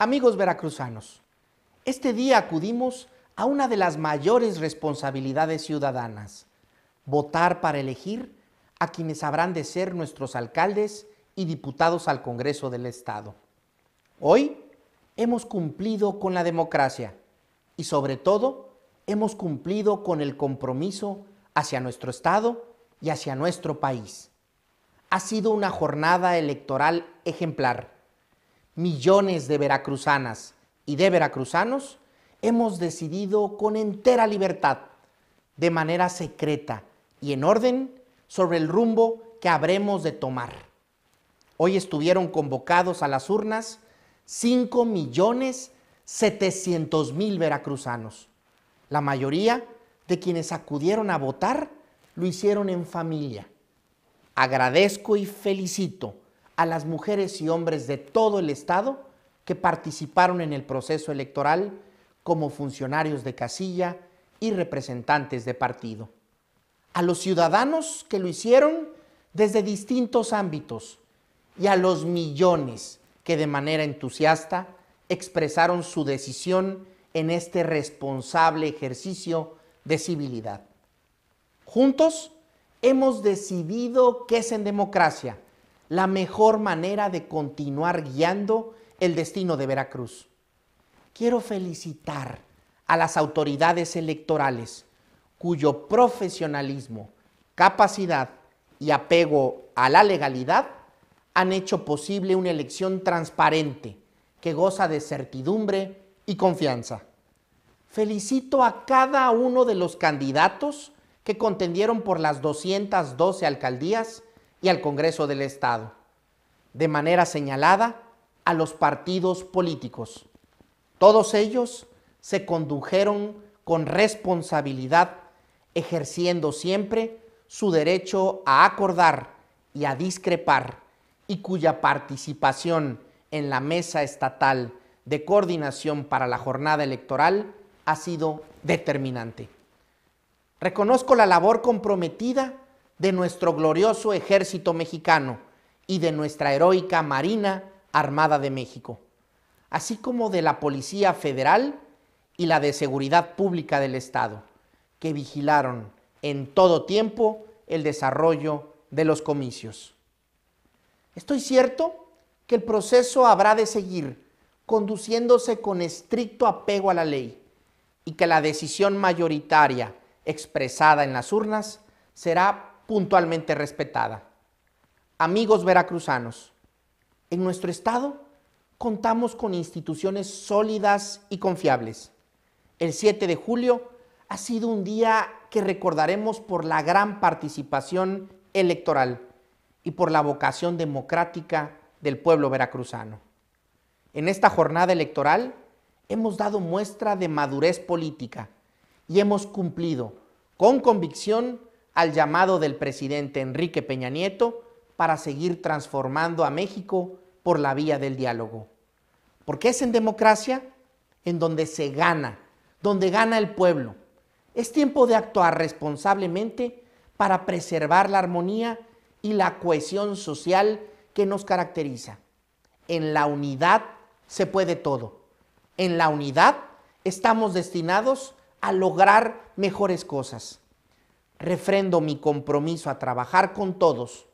Amigos veracruzanos, este día acudimos a una de las mayores responsabilidades ciudadanas, votar para elegir a quienes habrán de ser nuestros alcaldes y diputados al Congreso del Estado. Hoy hemos cumplido con la democracia y sobre todo hemos cumplido con el compromiso hacia nuestro Estado y hacia nuestro país. Ha sido una jornada electoral ejemplar millones de veracruzanas y de veracruzanos hemos decidido con entera libertad, de manera secreta y en orden, sobre el rumbo que habremos de tomar. Hoy estuvieron convocados a las urnas 5.700.000 millones mil veracruzanos. La mayoría de quienes acudieron a votar lo hicieron en familia. Agradezco y felicito a las mujeres y hombres de todo el Estado que participaron en el proceso electoral como funcionarios de casilla y representantes de partido. A los ciudadanos que lo hicieron desde distintos ámbitos y a los millones que de manera entusiasta expresaron su decisión en este responsable ejercicio de civilidad. Juntos hemos decidido que es en democracia la mejor manera de continuar guiando el destino de Veracruz. Quiero felicitar a las autoridades electorales cuyo profesionalismo, capacidad y apego a la legalidad han hecho posible una elección transparente que goza de certidumbre y confianza. Felicito a cada uno de los candidatos que contendieron por las 212 alcaldías y al Congreso del Estado, de manera señalada a los partidos políticos. Todos ellos se condujeron con responsabilidad, ejerciendo siempre su derecho a acordar y a discrepar, y cuya participación en la Mesa Estatal de Coordinación para la Jornada Electoral ha sido determinante. Reconozco la labor comprometida de nuestro glorioso ejército mexicano y de nuestra heroica Marina Armada de México, así como de la Policía Federal y la de Seguridad Pública del Estado, que vigilaron en todo tiempo el desarrollo de los comicios. Estoy cierto que el proceso habrá de seguir conduciéndose con estricto apego a la ley y que la decisión mayoritaria expresada en las urnas será puntualmente respetada. Amigos veracruzanos, en nuestro estado contamos con instituciones sólidas y confiables. El 7 de julio ha sido un día que recordaremos por la gran participación electoral y por la vocación democrática del pueblo veracruzano. En esta jornada electoral hemos dado muestra de madurez política y hemos cumplido con convicción al llamado del presidente Enrique Peña Nieto para seguir transformando a México por la vía del diálogo. Porque es en democracia en donde se gana, donde gana el pueblo. Es tiempo de actuar responsablemente para preservar la armonía y la cohesión social que nos caracteriza. En la unidad se puede todo. En la unidad estamos destinados a lograr mejores cosas refrendo mi compromiso a trabajar con todos,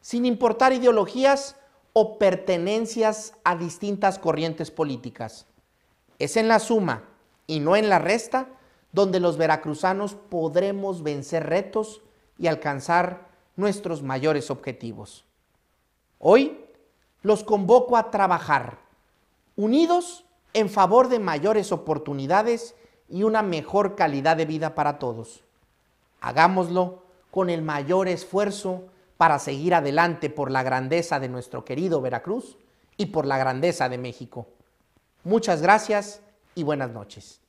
sin importar ideologías o pertenencias a distintas corrientes políticas. Es en la suma y no en la resta donde los veracruzanos podremos vencer retos y alcanzar nuestros mayores objetivos. Hoy los convoco a trabajar unidos en favor de mayores oportunidades y una mejor calidad de vida para todos. Hagámoslo con el mayor esfuerzo para seguir adelante por la grandeza de nuestro querido Veracruz y por la grandeza de México. Muchas gracias y buenas noches.